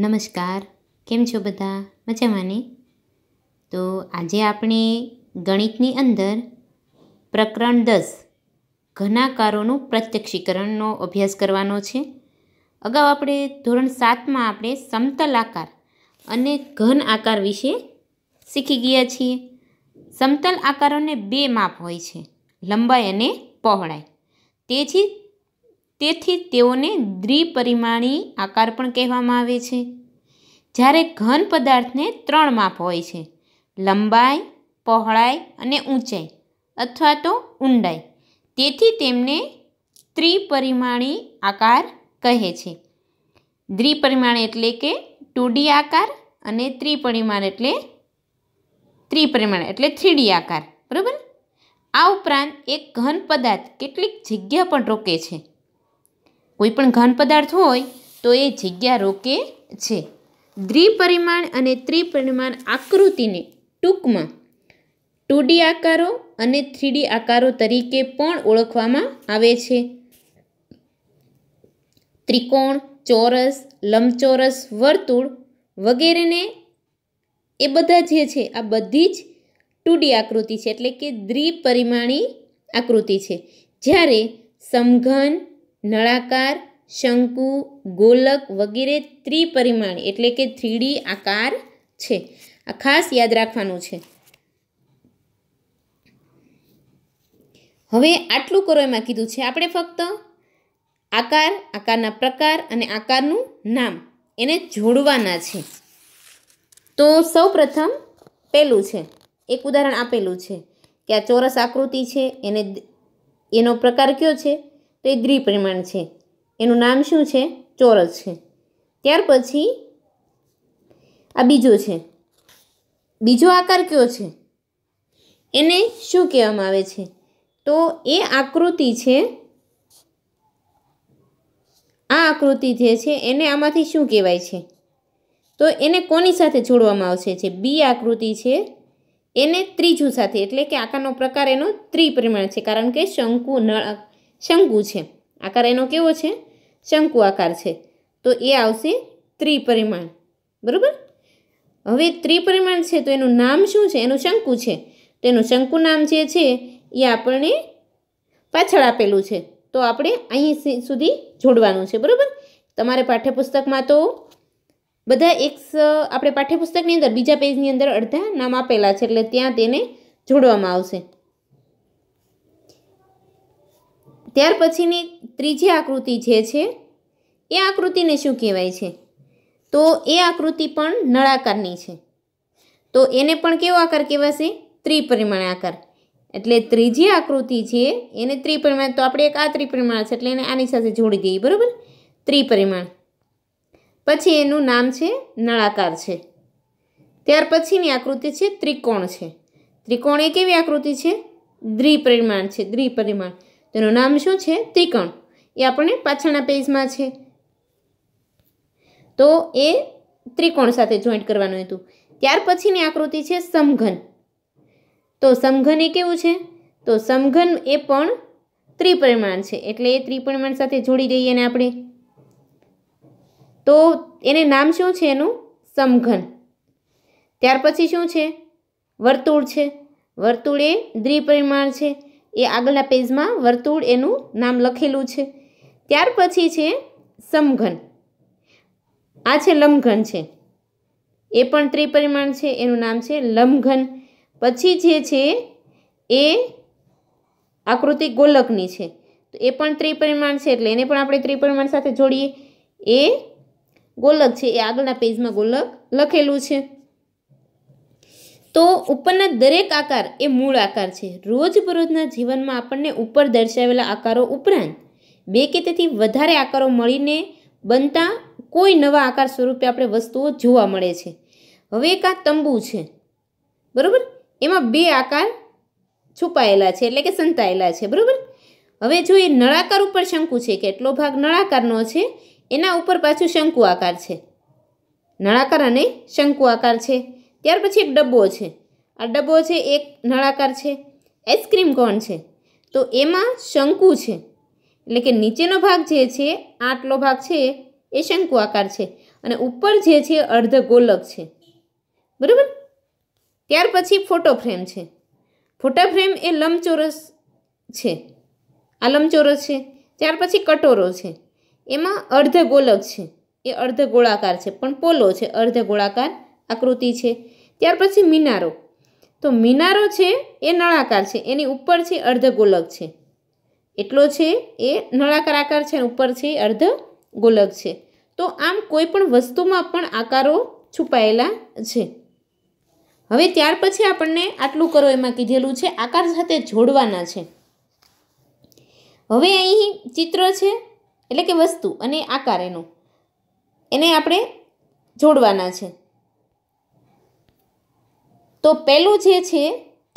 નમસ્કાર કેમ છો બધા મજામાં ને તો આજે આપણે ગણિતની અંદર પ્રકરણ દસ ઘનાકારોનું પ્રત્યક્ષીકરણનો અભ્યાસ કરવાનો છે અગાઉ આપણે ધોરણ સાતમાં આપણે સમતલ આકાર અને ઘન આકાર વિશે શીખી ગયા છીએ સમતલ આકારોને બે માપ હોય છે લંબાઈ અને પહોળાઈ તેથી તેથી તેઓને દ્વિપરિમાણી આકાર પણ કહેવામાં આવે છે જ્યારે ઘન પદાર્થને ત્રણ માપ હોય છે લંબાઈ પહોળાઈ અને ઊંચાઈ અથવા તો ઊંડાઈ તેથી તેમને ત્રિપરિમાણી આકાર કહે છે દ્વિપરિમાણ એટલે કે ટુડી આકાર અને ત્રિપરિમાણ એટલે ત્રિપરિમાણ એટલે થ્રીડી આકાર બરાબર આ ઉપરાંત એક ઘન પદાર્થ કેટલીક જગ્યા પણ રોકે છે કોઈપણ ઘન પદાર્થ હોય તો એ જગ્યા રોકે છે દ્વિપરિમાણ અને ત્રિપરિમાણ આકૃતિને ટૂંકમાં ટુ આકારો અને થ્રીડી આકારો તરીકે પણ ઓળખવામાં આવે છે ત્રિકોણ ચોરસ લંબચોરસ વર્તુળ વગેરેને એ બધા જે છે આ બધી જ ટુ આકૃતિ છે એટલે કે દ્વિપરિમાણી આકૃતિ છે જ્યારે સમઘન નળાકાર શંકુ ગોલક વગેરે ત્રિપરિમાણ એટલે કે થ્રીડી આકાર છે આ ખાસ યાદ રાખવાનું છે હવે આટલું કરો એમાં કીધું છે આપણે ફક્ત આકાર આકારના પ્રકાર અને આકારનું નામ એને જોડવાના છે તો સૌ પ્રથમ પહેલું છે એક ઉદાહરણ આપેલું છે કે આ ચોરસ આકૃતિ છે એને એનો પ્રકાર કયો છે તો એ દ્વિપ્રમાણ છે એનું નામ શું છે ચોરસ છે ત્યાર પછી આ બીજો છે બીજો આકાર કયો છે એને શું કહેવામાં આવે છે તો એ આકૃતિ છે આ આકૃતિ જે છે એને આમાંથી શું કહેવાય છે તો એને કોની સાથે જોડવામાં આવશે છે બી આકૃતિ છે એને ત્રીજું સાથે એટલે કે આકારનો પ્રકાર એનો ત્રિપરિમાણ છે કારણ કે શંકુ નળ શંકુ છે આકાર એનો કેવો છે શંકુ આકાર છે તો એ આવશે ત્રિપરિમાણ બરાબર હવે ત્રિપરિમાણ છે તો એનું નામ શું છે એનું શંકુ છે તો એનું શંકુ નામ જે છે એ આપણને પાછળ આપેલું છે તો આપણે અહીં સુધી જોડવાનું છે બરાબર તમારે પાઠ્યપુસ્તકમાં તો બધા એક આપણે પાઠ્યપુસ્તકની અંદર બીજા પેજની અંદર અડધા નામ આપેલા છે એટલે ત્યાં તેને જોડવામાં આવશે ત્યાર પછીની ત્રીજી આકૃતિ જે છે એ આકૃતિને શું કહેવાય છે તો એ આકૃતિ પણ નળાકારની છે તો એને પણ કેવો આકાર કહેવાશે ત્રિપરિમાણ આકાર એટલે ત્રીજી આકૃતિ છે એને ત્રિપરિમાણ તો આપણે એક આ ત્રિપરિમાણ છે એટલે એને આની સાથે જોડી દઈએ બરાબર ત્રિપરિમાણ પછી એનું નામ છે નળાકાર છે ત્યાર પછીની આકૃતિ છે ત્રિકોણ છે ત્રિકોણ એ કેવી આકૃતિ છે દ્વિપરિમાણ છે દ્વિપરિમાણ તેનું નામ શું છે ત્રિકોણ એ આપણને પાછળના પેજમાં છે તો એ ત્રિકોણ સાથે જોઈન્ટ કરવાનું હતું ત્યાર પછીની આકૃતિ છે સમઘન તો સમઘન એ કેવું છે તો સમઘન એ પણ ત્રિપરિમાણ છે એટલે એ ત્રિપરિમાણ સાથે જોડી દઈએ ને આપણે તો એને નામ શું છે એનું સમઘન ત્યાર પછી શું છે વર્તુળ છે વર્તુળ એ દ્વિપરિમાણ છે એ આગળના પેજમાં વર્તુળ એનું નામ લખેલું છે ત્યાર પછી છે સમઘન આ છે લંબઘન છે એ પણ ત્રિપરિમાણ છે એનું નામ છે લંબઘન પછી જે છે એ આકૃતિ ગોલકની છે તો એ પણ ત્રિપરિમાણ છે એટલે એને પણ આપણે ત્રિપરિમાણ સાથે જોડીએ એ ગોલક છે એ આગળના પેજમાં ગોલક લખેલું છે તો ઉપરના દરેક આકાર એ મૂળ આકાર છે રોજબરોજના જીવનમાં આપણને ઉપર દર્શાવેલા આકારો ઉપરાંત બે કે તેથી વધારે આકારો મળીને બનતા કોઈ નવા આકાર સ્વરૂપે આપણે વસ્તુઓ જોવા મળે છે હવે એક આ તંબુ છે બરાબર એમાં બે આકાર છુપાયેલા છે એટલે કે સંતાયેલા છે બરાબર હવે જો એ નળાકાર ઉપર શંકુ છે કેટલો ભાગ નળાકારનો છે એના ઉપર પાછું શંકુ આકાર છે નળાકાર અને શંકુ આકાર છે ત્યાર પછી એક ડબ્બો છે આ ડબ્બો છે એક નળાકાર છે આઈસ્ક્રીમ કોન છે તો એમાં શંકુ છે એટલે કે નીચેનો ભાગ જે છે આટલો ભાગ છે એ શંકુ આકાર છે અને ઉપર જે છે અર્ધ ગોલક છે બરાબર ત્યાર પછી ફોટો ફ્રેમ છે ફોટા ફ્રેમ એ લંબચોરસ છે આ લંબચોરસ છે ત્યાર પછી કટોરો છે એમાં અર્ધ ગોલક છે એ અર્ધ ગોળાકાર છે પણ પોલો છે અર્ધ ગોળાકાર આકૃતિ છે ત્યાર પછી મિનારો તો મિનારો છે એ નળાકાર છે એની ઉપર છે અર્ધ ગોલક છે એટલો છે એ નળાકાર આકાર છે ઉપર છે અર્ધ ગોલક છે તો આમ કોઈ પણ વસ્તુમાં પણ આકારો છુપાયેલા છે હવે ત્યાર પછી આપણને આટલું કરો એમાં કીધેલું છે આકાર સાથે જોડવાના છે હવે અહીં ચિત્ર છે એટલે કે વસ્તુ અને આકાર એનો એને આપણે જોડવાના છે તો પહેલું જે છે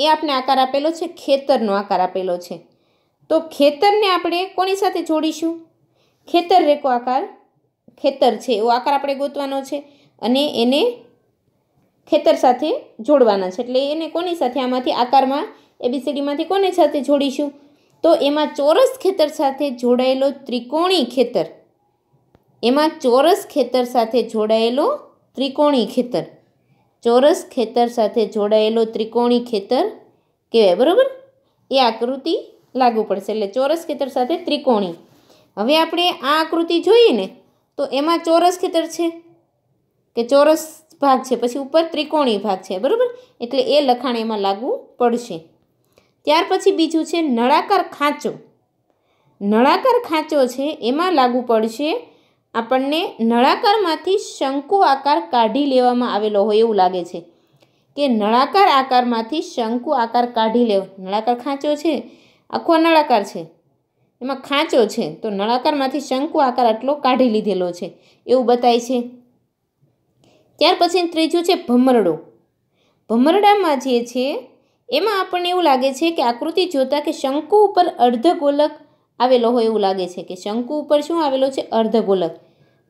એ આપણે આકાર આપેલો છે ખેતરનો આકાર આપેલો છે તો ખેતરને આપણે કોની સાથે જોડીશું ખેતર રેકો આકાર ખેતર છે એવો આકાર આપણે ગોતવાનો છે અને એને ખેતર સાથે જોડવાના છે એટલે એને કોની સાથે આમાંથી આકારમાં એબીસીડીમાંથી કોની સાથે જોડીશું તો એમાં ચોરસ ખેતર સાથે જોડાયેલો ત્રિકોણી ખેતર એમાં ચોરસ ખેતર સાથે જોડાયેલો ત્રિકોણી ખેતર ચોરસ ખેતર સાથે જોડાયેલો ત્રિકોણી ખેતર કહેવાય બરાબર એ આકૃતિ લાગુ પડશે એટલે ચોરસ ખેતર સાથે ત્રિકોણી હવે આપણે આ આકૃતિ જોઈએ ને તો એમાં ચોરસ ખેતર છે કે ચોરસ ભાગ છે પછી ઉપર ત્રિકોણી ભાગ છે બરાબર એટલે એ લખાણ એમાં લાગુ પડશે ત્યાર પછી બીજું છે નળાકાર ખાંચો નળાકાર ખાંચો છે એમાં લાગુ પડશે આપણને નળાકારમાંથી શંકુ આકાર કાઢી લેવામાં આવેલો હોય એવું લાગે છે કે નળાકાર આકારમાંથી શંકુ આકાર કાઢી લેવો નળાકાર ખાંચો છે આખો નળાકાર છે એમાં ખાંચો છે તો નળાકારમાંથી શંકુ આકાર આટલો કાઢી લીધેલો છે એવું બતાય છે ત્યાર પછી ત્રીજું છે ભમરડો ભમરડામાં જે છે એમાં આપણને એવું લાગે છે કે આકૃતિ જોતાં કે શંકુ ઉપર અર્ધગોલક આવેલો હોય એવું લાગે છે કે શંકુ ઉપર શું આવેલો છે અર્ધગોલક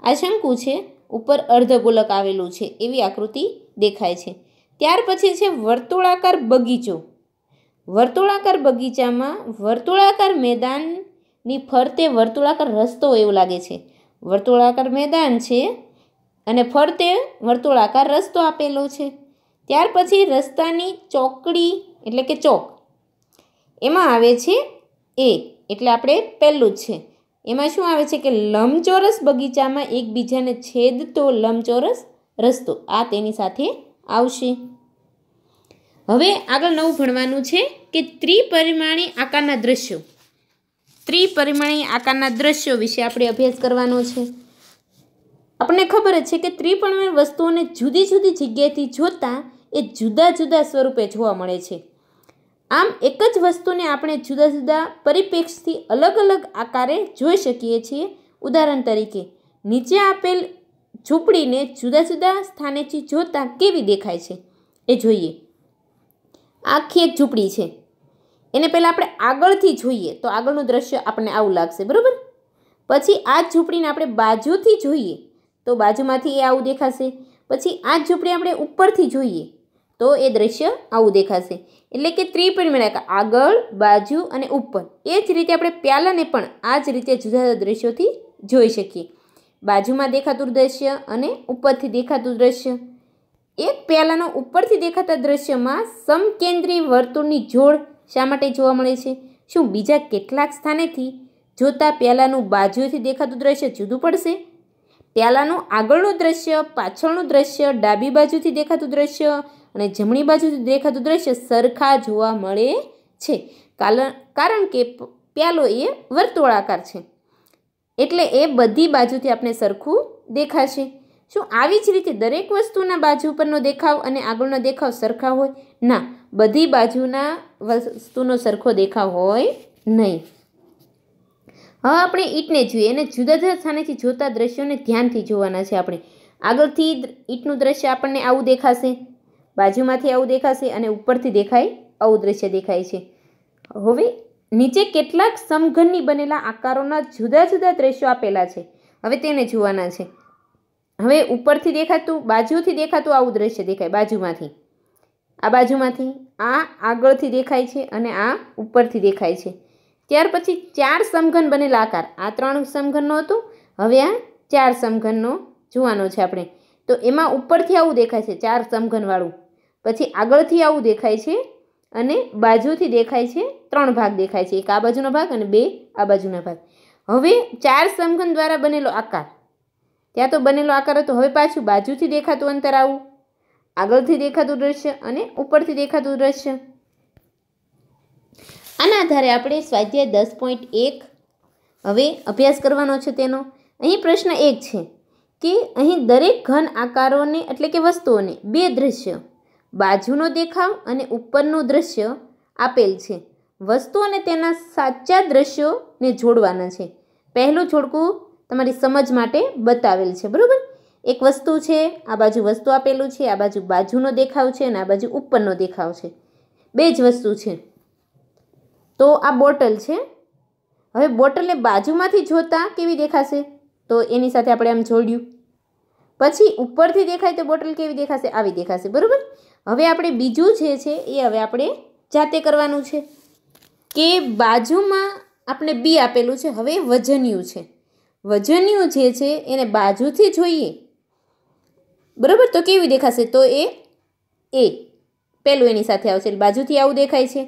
આ શંકુ છે ઉપર અર્ધગોલક આવેલું છે એવી આકૃતિ દેખાય છે ત્યાર પછી છે વર્તુળાકાર બગીચો વર્તુળાકાર બગીચામાં વર્તુળાકાર મેદાનની ફરતે વર્તુળાકાર રસ્તો એવું લાગે છે વર્તુળાકાર મેદાન છે અને ફરતે વર્તુળાકાર રસ્તો આપેલો છે ત્યાર પછી રસ્તાની ચોકડી એટલે કે ચોક એમાં આવે છે એક એટલે આપણે પહેલું છે એમાં શું આવે છે કે લંબચોરસ બગીચામાં એકબીજાને છેદતો લંબચોરસ રસ્તો આ તેની સાથે આવશે હવે આગળ નવું ભણવાનું છે કે ત્રિપરિમાણી આકારના દ્રશ્યો ત્રિપરિમાણી આકારના દ્રશ્યો વિશે આપણે અભ્યાસ કરવાનો છે આપણને ખબર જ છે કે ત્રિપરિમાણી વસ્તુઓને જુદી જુદી જગ્યાએથી જોતાં એ જુદા જુદા સ્વરૂપે જોવા મળે છે આમ એક જ વસ્તુને આપણે જુદા જુદા પરિપ્રેક્ષથી અલગ અલગ આકારે જોઈ શકીએ છીએ ઉદાહરણ તરીકે નીચે આપેલ ઝૂંપડીને જુદા જુદા સ્થાનેથી જોતાં કેવી દેખાય છે એ જોઈએ આખી એક ઝૂંપડી છે એને પહેલાં આપણે આગળથી જોઈએ તો આગળનું દ્રશ્ય આપણને આવું લાગશે બરાબર પછી આ ઝૂંપડીને આપણે બાજુથી જોઈએ તો બાજુમાંથી એ આવું દેખાશે પછી આ ઝૂંપડી આપણે ઉપરથી જોઈએ તો એ દ્રશ્ય આવું દેખાશે એટલે કે ત્રિપરિમાણક આગળ બાજુ અને ઉપર એ જ રીતે આપણે પ્યાલાને પણ આ જ રીતે જુદા જુદા દ્રશ્યોથી જોઈ શકીએ બાજુમાં દેખાતું દ્રશ્ય અને ઉપરથી દેખાતું દ્રશ્ય એક પ્યાલાનો ઉપરથી દેખાતા દ્રશ્યમાં સમકેન્દ્રીય વર્તુળની જોડ શા માટે જોવા મળે છે શું બીજા કેટલાક સ્થાનેથી જોતા પ્યાલાનું બાજુથી દેખાતું દ્રશ્ય જુદું પડશે પ્યાલાનું આગળનું દ્રશ્ય પાછળનું દ્રશ્ય ડાબી બાજુથી દેખાતું દ્રશ્ય અને જમણી બાજુથી દેખાતું દ્રશ્ય સરખા જોવા મળે છે કારણ કે પ્યાલો એ વર્તુળાકાર છે એટલે એ બધી બાજુથી આપણે સરખું દેખાશે શું આવી જ રીતે દરેક વસ્તુના બાજુ પરનો દેખાવ અને આગળનો દેખાવ સરખા હોય ના બધી બાજુના વસ્તુનો સરખો દેખાવ હોય નહીં હવે આપણે ઈંટને જોઈએ એને જુદા જુદા સ્થાનેથી જોતા દ્રશ્યોને ધ્યાનથી જોવાના છે આપણે આગળથી ઈંટનું દ્રશ્ય આપણને આવું દેખાશે બાજુમાંથી આવું દેખાશે અને ઉપરથી દેખાય આવું દ્રશ્ય દેખાય છે હવે નીચે કેટલાક સમઘનની બનેલા આકારોના જુદા જુદા દ્રશ્યો આપેલા છે હવે તેને જોવાના છે હવે ઉપરથી દેખાતું બાજુથી દેખાતું આવું દ્રશ્ય દેખાય બાજુમાંથી આ બાજુમાંથી આ આગળથી દેખાય છે અને આ ઉપરથી દેખાય છે ત્યાર પછી ચાર સમઘન બનેલા આકાર આ ત્રણ સમઘનનો હતો હવે આ ચાર સમઘનનો જોવાનો છે આપણે તો એમાં ઉપરથી આવું દેખાય છે ચાર સમઘનવાળું પછી આગળથી આવું દેખાય છે અને બાજુથી દેખાય છે ત્રણ ભાગ દેખાય છે એક આ બાજુનો ભાગ અને બે આ બાજુના ભાગ હવે ચાર સમઘન દ્વારા બનેલો આકાર ત્યાં તો બનેલો આકાર હતો હવે પાછું બાજુથી દેખાતું અંતર આવું આગળથી દેખાતું દ્રશ્ય અને ઉપરથી દેખાતું દ્રશ્ય આના આધારે આપણે સ્વાધ્યાય દસ પોઈન્ટ એક હવે અભ્યાસ કરવાનો છે તેનો અહીં પ્રશ્ન એક છે કે અહીં દરેક ઘન આકારોને એટલે કે વસ્તુઓને બે દૃશ્ય બાજુનો દેખાવ અને ઉપરનું દૃશ્ય આપેલ છે વસ્તુ અને તેના સાચા દ્રશ્યોને જોડવાના છે પહેલું જોડકું તમારી સમજ માટે બતાવેલ છે બરાબર એક વસ્તુ છે આ બાજુ વસ્તુ આપેલું છે આ બાજુ બાજુનો દેખાવ છે અને આ બાજુ ઉપરનો દેખાવ છે બે જ વસ્તુ છે તો આ બોટલ છે હવે બોટલને બાજુમાંથી જોતા કેવી દેખાશે તો એની સાથે આપણે આમ જોડ્યું પછી ઉપરથી દેખાય તો બોટલ કેવી દેખાશે આવી દેખાશે બરાબર હવે આપણે બીજું જે છે એ હવે આપણે જાતે કરવાનું છે કે બાજુમાં આપણે બી આપેલું છે હવે વજન્યું છે વજન્યું જે છે એને બાજુથી જોઈએ બરાબર તો કેવી દેખાશે તો એ એ પહેલું એની સાથે આવશે એટલે બાજુથી આવું દેખાય છે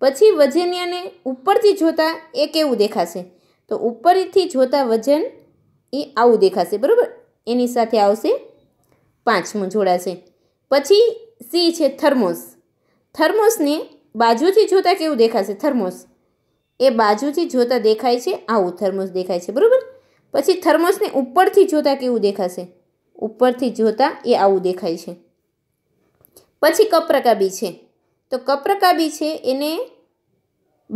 પછી વજનિયાને ઉપરથી જોતાં એ કેવું દેખાશે તો ઉપરથી જોતાં વજન એ આવું દેખાશે બરાબર એની સાથે આવશે પાંચમું જોડાશે પછી સી છે થર્મોસ થર્મોસને બાજુથી જોતાં કેવું દેખાશે થર્મોસ એ બાજુથી જોતાં દેખાય છે આવું થર્મોસ દેખાય છે બરાબર પછી થર્મોસને ઉપરથી જોતાં કેવું દેખાશે ઉપરથી જોતાં એ આવું દેખાય છે પછી કપ પ્રકાર બી છે તો કપ્રકાબી છે એને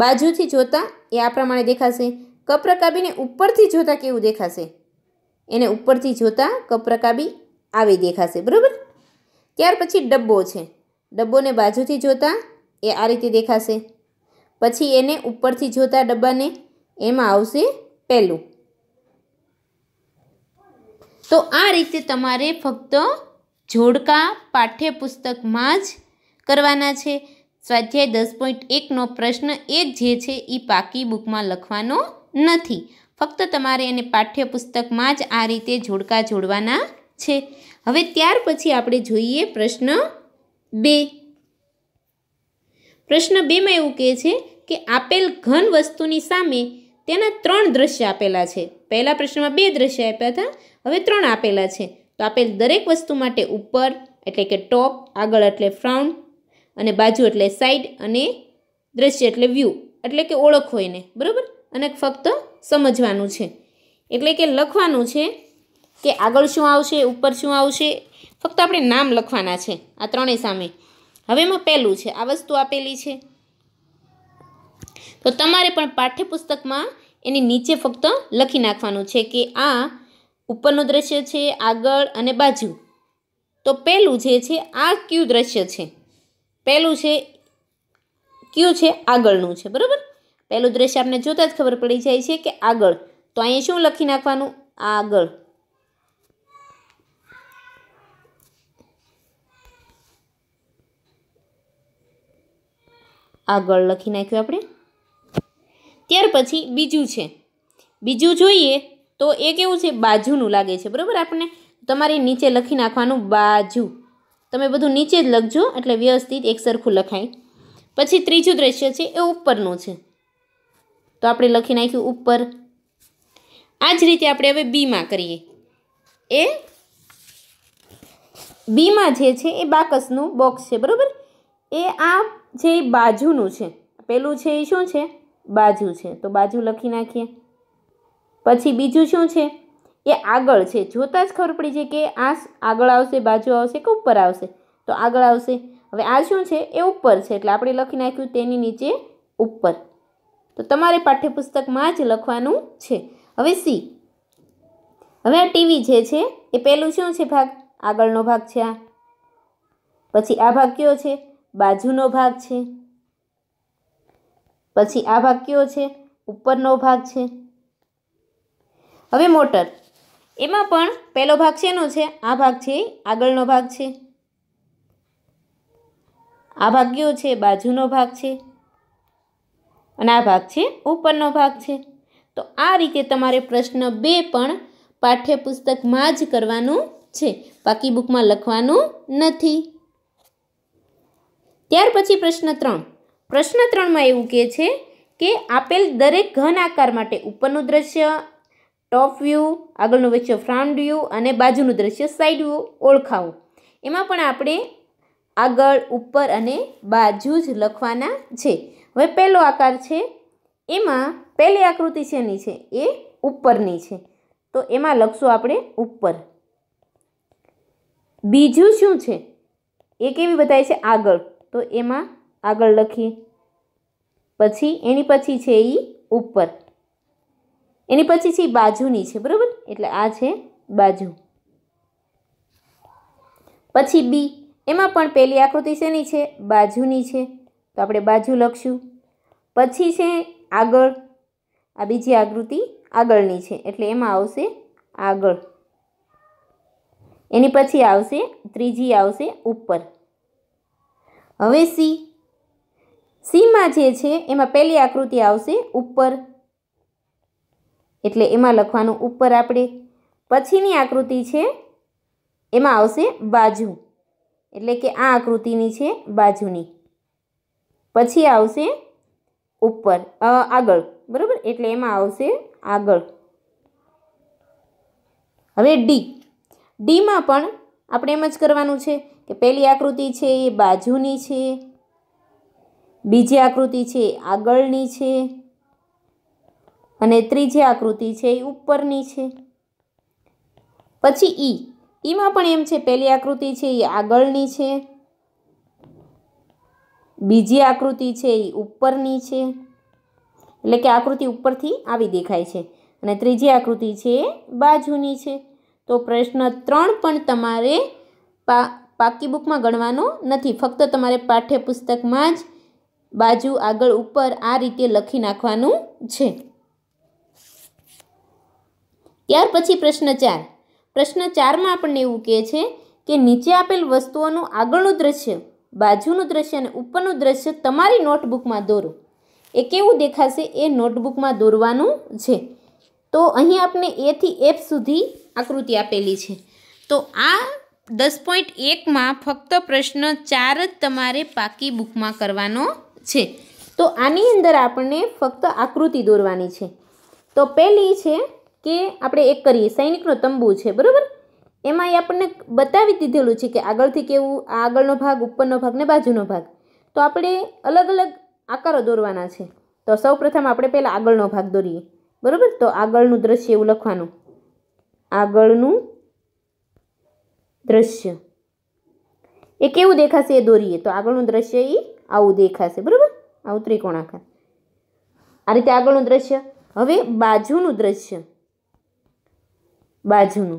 બાજુથી જોતાં એ આ પ્રમાણે દેખાશે કપ્રકાબીને ઉપરથી જોતાં કેવું દેખાશે એને ઉપરથી જોતાં કપ્રકાબી આવી દેખાશે બરાબર ત્યાર પછી ડબ્બો છે ડબ્બોને બાજુથી જોતાં એ આ રીતે દેખાશે પછી એને ઉપરથી જોતાં ડબ્બાને એમાં આવશે પહેલું તો આ રીતે તમારે ફક્ત જોડકા પાઠ્યપુસ્તકમાં જ કરવાના છે સ્વાધ્યાય દસ પોઈન્ટ એકનો પ્રશ્ન એક જે છે એ પાકી બુકમાં લખવાનો નથી ફક્ત તમારે એને પાઠ્યપુસ્તકમાં જ આ રીતે જોડકા જોડવાના છે હવે ત્યાર પછી આપણે જોઈએ પ્રશ્ન બે પ્રશ્ન બેમાં એવું કહે છે કે આપેલ ઘન વસ્તુની સામે તેના ત્રણ દ્રશ્ય આપેલા છે પહેલા પ્રશ્નમાં બે દ્રશ્ય આપ્યા હતા હવે ત્રણ આપેલા છે તો આપેલ દરેક વસ્તુ માટે ઉપર એટલે કે ટોપ આગળ એટલે ફ્રાઉન્ટ અને બાજુ એટલે સાઈડ અને દ્રશ્ય એટલે વ્યૂ એટલે કે ઓળખ હોય ને બરાબર અને ફક્ત સમજવાનું છે એટલે કે લખવાનું છે કે આગળ શું આવશે ઉપર શું આવશે ફક્ત આપણે નામ લખવાના છે આ ત્રણેય સામે હવેમાં પહેલું છે આ વસ્તુ આપેલી છે તો તમારે પણ પાઠ્યપુસ્તકમાં એની નીચે ફક્ત લખી નાખવાનું છે કે આ ઉપરનું દ્રશ્ય છે આગળ અને બાજુ તો પહેલું જે છે આ ક્યુ દ્રશ્ય છે પહેલું છે કયું છે આગળનું છે બરાબર પહેલું દ્રશ્ય આપણે જોતાં જ ખબર પડી જાય છે કે આગળ તો અહીંયા શું લખી નાખવાનું આગળ આગળ લખી નાખ્યું આપણે ત્યાર પછી બીજું છે બીજું જોઈએ તો એ કેવું છે બાજુનું લાગે છે બરાબર આપણે તમારે નીચે લખી નાખવાનું બાજુ તમે બધું નીચે જ લખજો એટલે વ્યવસ્થિત એકસરખું લખાય પછી ત્રીજું દ્રશ્ય છે એ ઉપરનું છે તો આપણે લખી નાખ્યું ઉપર આ જ રીતે આપણે હવે બીમાં કરીએ એ બીમાં જે છે એ બાકસનું બોક્સ છે બરાબર એ આ જે બાજુનું છે પેલું છે એ શું છે બાજુ છે તો બાજુ લખી નાખીએ પછી બીજું શું છે એ આગળ છે જોતાં જ ખબર પડી જાય કે આ આગળ આવશે બાજુ આવશે કે ઉપર આવશે તો આગળ આવશે હવે આ શું છે એ ઉપર છે એટલે આપણે લખી નાખ્યું તેની નીચે ઉપર તો તમારે પાઠ્યપુસ્તકમાં જ લખવાનું છે હવે સી હવે આ ટીવી જે છે એ પહેલું શું છે ભાગ આગળનો ભાગ છે આ પછી આ ભાગ કયો છે બાજુનો ભાગ છે પછી આ ભાગ કયો છે ઉપરનો ભાગ છે હવે મોટર એમાં પણ પહેલો ભાગ શેનો છે આ ભાગ છે આગળનો ભાગ છે આ ભાગ કયો છે બાજુનો ભાગ છે અને આ ભાગ છે ઉપરનો ભાગ છે તો આ રીતે તમારે પ્રશ્ન બે પણ પાઠ્યપુસ્તકમાં જ કરવાનું છે બાકી બુકમાં લખવાનું નથી ત્યાર પછી પ્રશ્ન ત્રણ પ્રશ્ન ત્રણમાં એવું કહે છે કે આપેલ દરેક ઘન આકાર માટે ઉપરનું દ્રશ્ય ટોપ વ્યૂ આગળનું વચ્ચે ફ્રન્ટ વ્યૂ અને બાજુનું દ્રશ્ય સાઈડ વ્યૂ ઓળખાવો એમાં પણ આપણે આગળ ઉપર અને બાજુ જ લખવાના છે હવે પહેલો આકાર છે એમાં પહેલી આકૃતિ છેની છે એ ઉપરની છે તો એમાં લખશું આપણે ઉપર બીજું શું છે એ કેવી બતાવે છે આગળ તો એમાં આગળ લખીએ પછી એની પછી છે એ ઉપર એની પછી છે બાજુની છે બરાબર એટલે આ છે બાજુ પછી બી એમાં પણ પહેલી આકૃતિ શેની છે બાજુની છે તો આપણે બાજુ લખશું પછી છે આગળ આ બીજી આકૃતિ આગળની છે એટલે એમાં આવશે આગળ એની પછી આવશે ત્રીજી આવશે ઉપર હવે સી સીમાં જે છે એમાં પહેલી આકૃતિ આવશે ઉપર એટલે એમાં લખવાનું ઉપર આપણે પછીની આકૃતિ છે એમાં આવશે બાજુ એટલે કે આ આકૃતિની છે બાજુની પછી આવશે ઉપર આગળ બરાબર એટલે એમાં આવશે આગળ હવે ડી ડીમાં પણ આપણે એમ જ કરવાનું છે કે પહેલી આકૃતિ છે એ બાજુની છે બીજી આકૃતિ છે આગળની છે અને ત્રીજી આકૃતિ છે એ ઉપરની છે પછી ઈ ઈમાં પણ એમ છે પહેલી આકૃતિ છે એ આગળની છે બીજી આકૃતિ છે એ ઉપરની છે એટલે કે આકૃતિ ઉપરથી આવી દેખાય છે અને ત્રીજી આકૃતિ છે એ બાજુની છે તો પ્રશ્ન ત્રણ પણ તમારે પા પાકી બુકમાં ગણવાનો નથી ફક્ત તમારે પાઠ્યપુસ્તકમાં જ બાજુ આગળ ઉપર આ રીતે લખી નાખવાનું છે ત્યાર પછી પ્રશ્ન ચાર પ્રશ્ન ચારમાં આપણને એવું કહે છે કે નીચે આપેલ વસ્તુઓનું આગળનું દ્રશ્ય બાજુનું દ્રશ્ય અને ઉપરનું દ્રશ્ય તમારી નોટબુકમાં દોરો એ કેવું દેખાશે એ નોટબુકમાં દોરવાનું છે તો અહીં આપણે એથી એફ સુધી આકૃતિ આપેલી છે તો આ દસ પોઈન્ટ એકમાં ફક્ત પ્રશ્ન ચાર જ તમારે પાકી બુકમાં કરવાનો છે તો આની અંદર આપણને ફક્ત આકૃતિ દોરવાની છે તો પહેલી છે કે આપણે એક કરીએ સૈનિકનો તંબુ છે બરાબર એમાં એ આપણને બતાવી દીધેલું છે કે આગળથી કેવું આ આગળનો ભાગ ઉપરનો ભાગ ને બાજુનો ભાગ તો આપણે અલગ અલગ આકારો દોરવાના છે તો સૌપ્રથમ આપણે પહેલાં આગળનો ભાગ દોરીએ બરાબર તો આગળનું દ્રશ્ય એવું લખવાનું આગળનું દ્રશ્ય એ કેવું દેખાશે એ દોરીએ તો આગળનું દ્રશ્ય એ આવું દેખાશે બરાબર આવું ત્રિકોણાકાર આ રીતે આગળનું દ્રશ્ય હવે બાજુનું દ્રશ્ય બાજુનું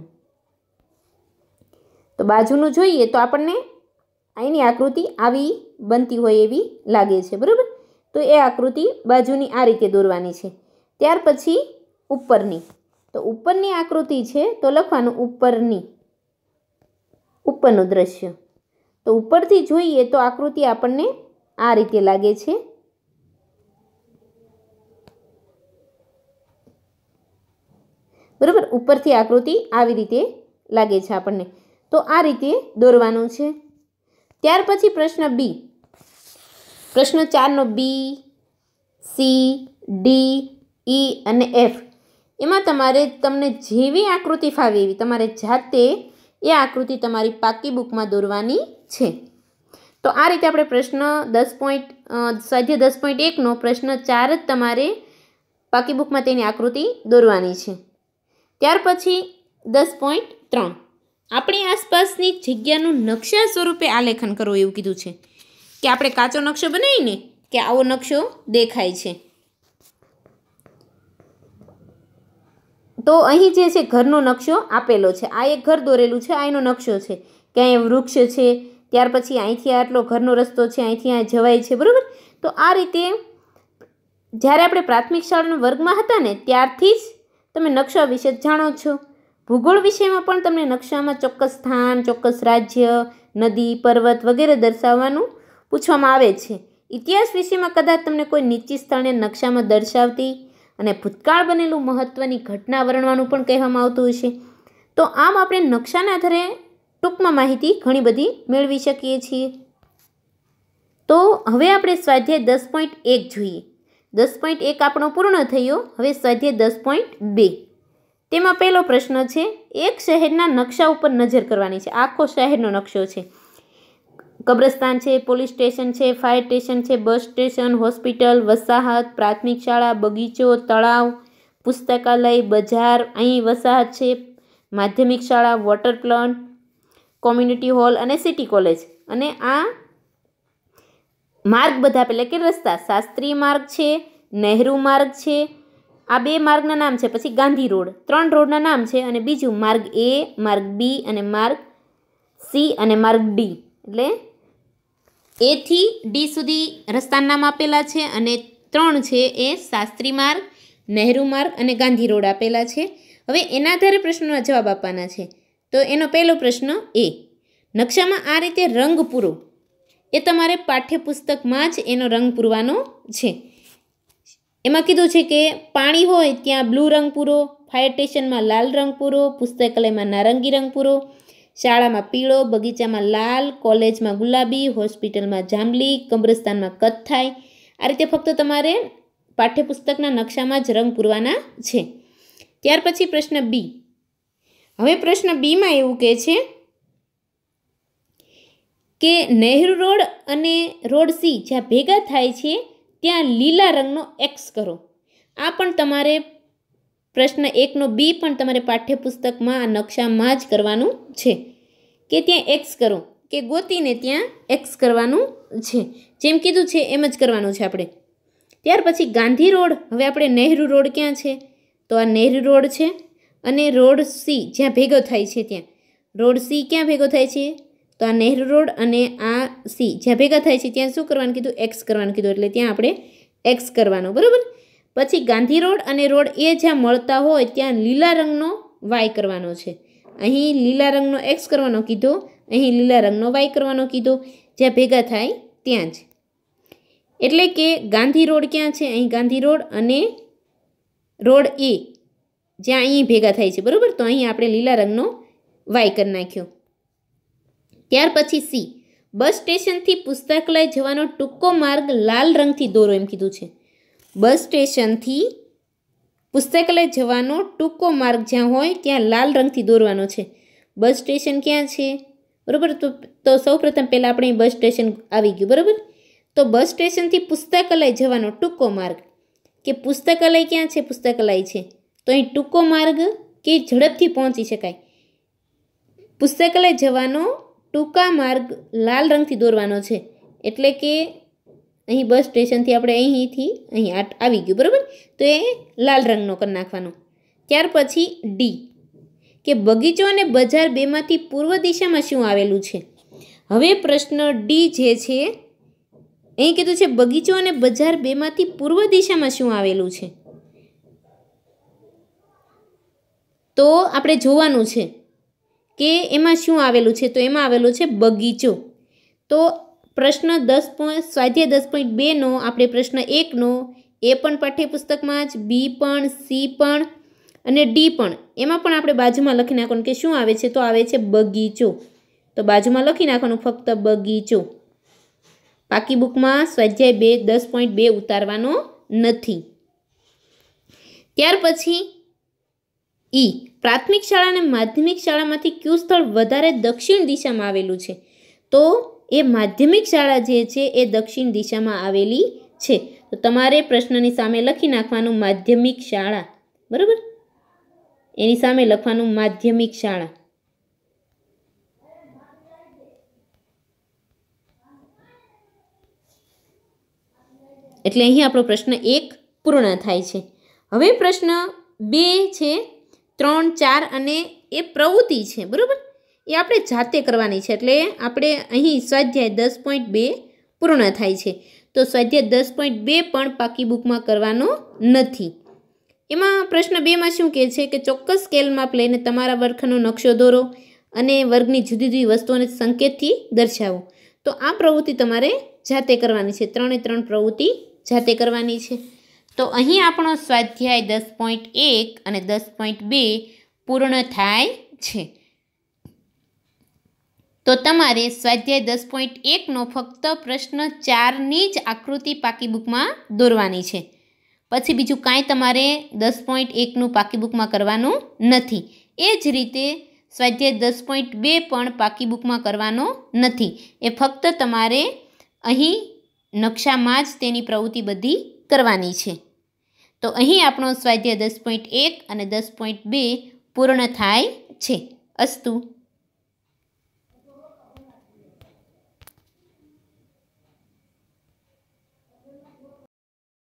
તો બાજુનું જોઈએ તો આપણને અહીંની આકૃતિ આવી બનતી હોય એવી લાગે છે બરાબર તો એ આકૃતિ બાજુની આ રીતે દોરવાની છે ત્યાર પછી ઉપરની તો ઉપરની આકૃતિ છે તો લખવાનું ઉપરની ઉપરનું દ્રશ્ય તો ઉપરથી જોઈએ તો આકૃતિ આપણને આ રીતે લાગે છે બરાબર ઉપરથી આકૃતિ આવી રીતે લાગે છે આપણને તો આ રીતે દોરવાનું છે ત્યાર પછી પ્રશ્ન બી પ્રશ્ન ચારનો બી સી ડી ઈ અને એફ એમાં તમારે તમને જેવી આકૃતિ ફાવે એવી તમારે જાતે એ આકૃતિ તમારી પાકી બુકમાં દોરવાની છે તો આ રીતે આપણે પ્રશ્ન દસ પોઈન્ટ સાધ્ય દસ પોઈન્ટ એકનો પ્રશ્ન ચાર જ તમારે પાકી બુકમાં તેની આકૃતિ દોરવાની છે ત્યાર પછી દસ પોઈન્ટ ત્રણ આપણી આસપાસની જગ્યાનું નકશા સ્વરૂપે આલેખન કરવું એવું કીધું છે કે આપણે કાચો નકશો બનાવીને કે આવો નકશો દેખાય છે તો અહીં જે છે ઘરનો નકશો આપેલો છે આ એક ઘર દોરેલું છે આ એનો નકશો છે ક્યાંય વૃક્ષ છે ત્યાર પછી અહીંથી આટલો ઘરનો રસ્તો છે અહીંથી આ જવાય છે બરાબર તો આ રીતે જ્યારે આપણે પ્રાથમિક શાળાના વર્ગમાં હતા ને ત્યારથી જ તમે નકશા વિશે જાણો છો ભૂગોળ વિષયમાં પણ તમને નકશામાં ચોક્કસ સ્થાન ચોક્કસ રાજ્ય નદી પર્વત વગેરે દર્શાવવાનું પૂછવામાં આવે છે ઇતિહાસ વિષયમાં કદાચ તમને કોઈ નીચી સ્થળને નકશામાં દર્શાવતી અને ભૂતકાળ બનેલું મહત્ત્વની ઘટના વર્ણવાનું પણ કહેવામાં આવતું હશે તો આમ આપણે નકશાના આધારે ટૂંકમાં માહિતી ઘણી બધી મેળવી શકીએ છીએ તો હવે આપણે સ્વાધ્યાય દસ પોઈન્ટ એક જોઈએ દસ પોઈન્ટ એક આપણો પૂર્ણ થયો હવે સ્વાધ્યાય દસ પોઈન્ટ બે તેમાં પહેલો પ્રશ્ન છે એક શહેરના નકશા ઉપર નજર કરવાની છે આખો શહેરનો નકશો છે કબ્રસ્તાન છે પોલીસ સ્ટેશન છે ફાયર સ્ટેશન છે બસ સ્ટેશન હોસ્પિટલ વસાહત પ્રાથમિક શાળા બગીચો તળાવ પુસ્તકાલય બજાર અહીં વસાહત છે માધ્યમિક શાળા વોટર પ્લાન્ટ કોમ્યુનિટી હોલ અને સિટી કોલેજ અને આ માર્ગ બધા એટલે કે રસ્તા શાસ્ત્રીય માર્ગ છે નહેરુ માર્ગ છે આ બે માર્ગના નામ છે પછી ગાંધી રોડ ત્રણ રોડના નામ છે અને બીજું માર્ગ એ માર્ગ બી અને માર્ગ સી અને માર્ગ ડી એટલે એથી ડી સુધી રસ્તાના નામ આપેલા છે અને ત્રણ છે એ શાસ્ત્રી માર્ગ નહેરુ માર્ગ અને ગાંધી રોડ આપેલા છે હવે એના આધારે પ્રશ્નોના જવાબ આપવાના છે તો એનો પહેલો પ્રશ્ન એ નકશામાં આ રીતે રંગ પૂરો એ તમારે પાઠ્યપુસ્તકમાં જ એનો રંગ પૂરવાનો છે એમાં કીધું છે કે પાણી હોય ત્યાં બ્લુ રંગ પૂરો ફાયર સ્ટેશનમાં લાલ રંગ પૂરો પુસ્તકાલયમાં નારંગી રંગ પૂરો શાળામાં પીળો બગીચામાં લાલ કોલેજમાં ગુલાબી હોસ્પિટલમાં જાંબલી કબ્રસ્તાનમાં કથ્થાઈ આ રીતે ફક્ત તમારે પાઠ્યપુસ્તકના નકશામાં જ રંગ પૂરવાના છે ત્યાર પછી પ્રશ્ન બી હવે પ્રશ્ન બીમાં એવું કહે છે કે નહેરુ રોડ અને રોડ સી જ્યાં ભેગા થાય છે ત્યાં લીલા રંગનો એક્સ કરો આ પણ તમારે પ્રશ્ન એકનો બી પણ તમારે પાઠ્યપુસ્તકમાં આ નકશામાં જ કરવાનું છે કે ત્યાં એક્સ કરો કે ગોતીને ત્યાં એક્સ કરવાનું છે જેમ કીધું છે એમ જ કરવાનું છે આપણે ત્યાર પછી ગાંધી રોડ હવે આપણે નહેરુ રોડ ક્યાં છે તો આ નહેરુ રોડ છે અને રોડ સી જ્યાં ભેગો થાય છે ત્યાં રોડ સી ક્યાં ભેગો થાય છે તો આ નહેરુ રોડ અને આ સી જ્યાં ભેગા થાય છે ત્યાં શું કરવાનું કીધું એક્સ કરવાનું કીધું એટલે ત્યાં આપણે એક્સ કરવાનું બરાબર પછી ગાંધી રોડ અને રોડ એ જ્યાં મળતા હોય ત્યાં લીલા રંગનો વાય કરવાનો છે અહીં લીલા રંગનો એક્સ કરવાનો કીધો અહીં લીલા રંગનો વાય કરવાનો કીધો જ્યાં ભેગા થાય ત્યાં જ એટલે કે ગાંધી રોડ ક્યાં છે અહીં ગાંધી રોડ અને રોડ એ જ્યાં અહીં ભેગા થાય છે બરાબર તો અહીં આપણે લીલા રંગનો વાય કરી નાખ્યો ત્યાર પછી સી બસ સ્ટેશનથી પુસ્તકાલય જવાનો ટૂંકો માર્ગ લાલ રંગથી દોરો એમ કીધું છે બસ સ્ટેશનથી પુસ્તકાલય જવાનો ટૂંકો માર્ગ જ્યાં હોય ત્યાં લાલ રંગથી દોરવાનો છે બસ સ્ટેશન ક્યાં છે બરાબર તો તો સૌપ્રથમ પહેલાં આપણે બસ સ્ટેશન આવી ગયું બરાબર તો બસ સ્ટેશનથી પુસ્તકાલય જવાનો ટૂંકો માર્ગ કે પુસ્તકાલય ક્યાં છે પુસ્તકાલય છે તો અહીં ટૂંકો માર્ગ કે ઝડપથી પહોંચી શકાય પુસ્તકાલય જવાનો ટૂંકા માર્ગ લાલ રંગથી દોરવાનો છે એટલે કે અહીં બસ સ્ટેશનથી આપણે અહીંથી અહીં આવી ગયું બરાબર તો એ લાલ રંગનો કરી નાખવાનો ત્યાર પછી ડી કે બગીચો અને બજાર બેમાંથી પૂર્વ દિશામાં શું આવેલું છે હવે પ્રશ્ન ડી જે છે અહીં કીધું છે બગીચો અને બજાર બેમાંથી પૂર્વ દિશામાં શું આવેલું છે તો આપણે જોવાનું છે કે એમાં શું આવેલું છે તો એમાં આવેલો છે બગીચો તો પ્રશ્ન દસ પોઈન્ટ સ્વાધ્યાય દસ પોઈન્ટ બેનો આપણે પ્રશ્ન એકનો એ પણ પાઠ્યપુસ્તકમાં જ બી પણ સી પણ અને ડી પણ એમાં પણ આપણે બાજુમાં લખી નાખવાનું કે શું આવે છે તો આવે છે બગીચો તો બાજુમાં લખી નાખવાનું ફક્ત બગીચો બાકી બુકમાં સ્વાધ્યાય બે દસ પોઈન્ટ બે ઉતારવાનો નથી ત્યાર પછી ઈ પ્રાથમિક શાળા અને માધ્યમિક શાળામાંથી કયું સ્થળ વધારે દક્ષિણ દિશામાં આવેલું છે તો એ માધ્યમિક શાળા જે છે એ દક્ષિણ દિશામાં આવેલી છે તો તમારે પ્રશ્નની સામે લખી નાખવાનું માધ્યમિક શાળા બરાબર એની સામે લખવાનું માધ્યમિક શાળા એટલે અહીં આપણો પ્રશ્ન એક પૂર્ણ થાય છે હવે પ્રશ્ન બે છે ત્રણ ચાર અને એ પ્રવૃત્તિ છે બરાબર એ આપણે જાતે કરવાની છે એટલે આપણે અહીં સ્વાધ્યાય દસ પોઈન્ટ બે પૂર્ણ થાય છે તો સ્વાધ્યાય દસ પોઈન્ટ બે પણ પાકી બુકમાં કરવાનો નથી એમાં પ્રશ્ન બેમાં શું કહે છે કે ચોક્કસ સ્કેલ માપ લઈને તમારા વર્ગનો નકશો દોરો અને વર્ગની જુદી જુદી વસ્તુઓને સંકેતથી દર્શાવો તો આ પ્રવૃત્તિ તમારે જાતે કરવાની છે ત્રણે ત્રણ પ્રવૃત્તિ જાતે કરવાની છે તો અહીં આપણો સ્વાધ્યાય દસ પોઈન્ટ એક અને દસ પોઈન્ટ બે પૂર્ણ થાય છે તો તમારે સ્વાધ્યાય દસ પોઈન્ટ એકનો ફક્ત પ્રશ્ન ચારની જ આકૃતિ પાકી બુકમાં દોરવાની છે પછી બીજું કાંઈ તમારે દસ પોઈન્ટ એકનું પાકી બુકમાં કરવાનું નથી એ જ રીતે સ્વાધ્યાય દસ પોઈન્ટ બે પણ પાકી બુકમાં કરવાનો નથી એ ફક્ત તમારે અહીં નકશામાં જ તેની પ્રવૃત્તિ બધી કરવાની છે તો અહીં આપણો સ્વાધ્યાય દસ પોઈન્ટ એક અને દસ પોઈન્ટ બે પૂર્ણ થાય છે અસ્તુ